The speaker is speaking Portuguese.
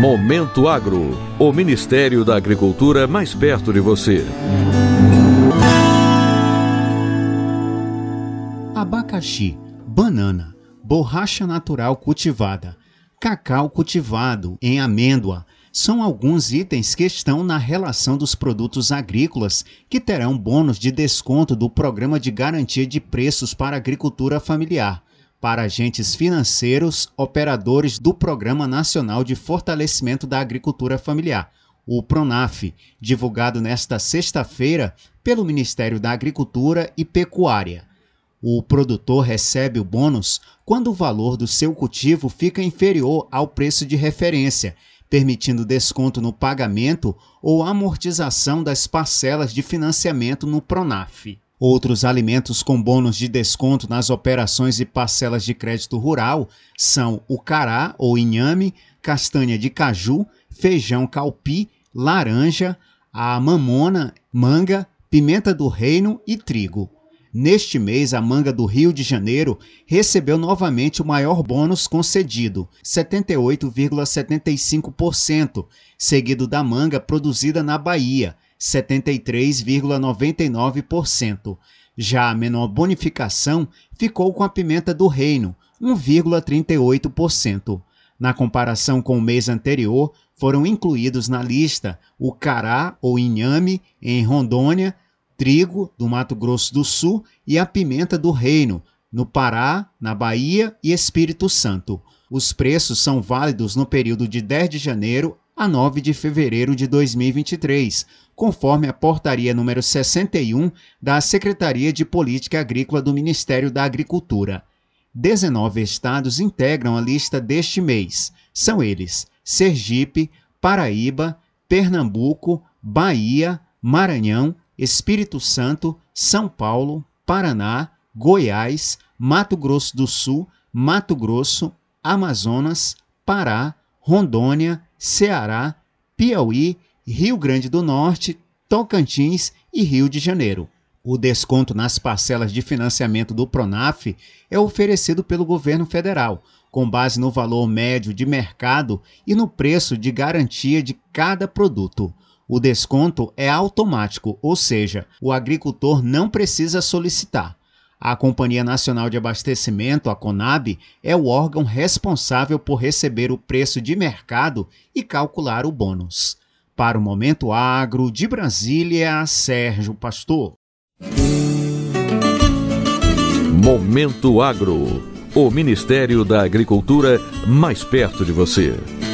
Momento Agro, o Ministério da Agricultura mais perto de você. Abacaxi, banana, borracha natural cultivada, cacau cultivado em amêndoa são alguns itens que estão na relação dos produtos agrícolas que terão bônus de desconto do Programa de Garantia de Preços para Agricultura Familiar para agentes financeiros operadores do Programa Nacional de Fortalecimento da Agricultura Familiar, o PRONAF, divulgado nesta sexta-feira pelo Ministério da Agricultura e Pecuária. O produtor recebe o bônus quando o valor do seu cultivo fica inferior ao preço de referência, permitindo desconto no pagamento ou amortização das parcelas de financiamento no PRONAF. Outros alimentos com bônus de desconto nas operações e parcelas de crédito rural são o cará ou inhame, castanha de caju, feijão calpi, laranja, a mamona, manga, pimenta do reino e trigo. Neste mês, a manga do Rio de Janeiro recebeu novamente o maior bônus concedido, 78,75%, seguido da manga produzida na Bahia, 73,99%. Já a menor bonificação ficou com a pimenta do reino, 1,38%. Na comparação com o mês anterior, foram incluídos na lista o cará ou inhame em Rondônia, trigo do Mato Grosso do Sul e a pimenta do reino no Pará, na Bahia e Espírito Santo. Os preços são válidos no período de 10 de janeiro a 9 de fevereiro de 2023, conforme a portaria número 61 da Secretaria de Política Agrícola do Ministério da Agricultura. 19 estados integram a lista deste mês. São eles: Sergipe, Paraíba, Pernambuco, Bahia, Maranhão, Espírito Santo, São Paulo, Paraná, Goiás, Mato Grosso do Sul, Mato Grosso, Amazonas, Pará, Rondônia, Ceará, Piauí, Rio Grande do Norte, Tocantins e Rio de Janeiro. O desconto nas parcelas de financiamento do Pronaf é oferecido pelo governo federal, com base no valor médio de mercado e no preço de garantia de cada produto. O desconto é automático, ou seja, o agricultor não precisa solicitar. A Companhia Nacional de Abastecimento, a CONAB, é o órgão responsável por receber o preço de mercado e calcular o bônus. Para o Momento Agro, de Brasília, Sérgio Pastor. Momento Agro. O Ministério da Agricultura mais perto de você.